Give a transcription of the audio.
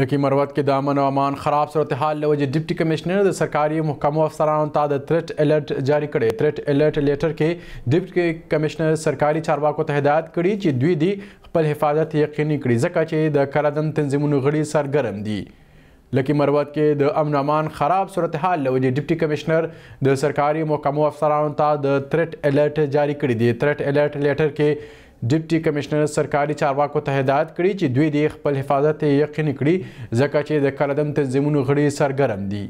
لکه مروت کې د امن او امان خراب صورتحال له وجې ډپټي کمشنر د سرکاري محکمو افسرانو ته د تھریټ الرټ جاری کړی تھریټ الرټ لیټر کې ډپټي کمشنر سرکاري چارواکو ته هدایت کړی چې دوی دی خپل حفاظت یقیني کړي ځکه چې د کارادن تنظیمونو غړي سرګرم دي لکه مروت کې د امن امان خراب صورتحال له وجې ډپټي کمشنر د سرکاري محکمو افسرانو ته د تھریټ الرټ جاری کړی دی تھریټ الرټ لیټر کې ډیپټي کمشنر سرکاري چارواکو ته هدایت کړی چې دوی د خپل حفاظت یقیني کړي ځکه چې د کلدم تنظیمونو غړي سرګرم دي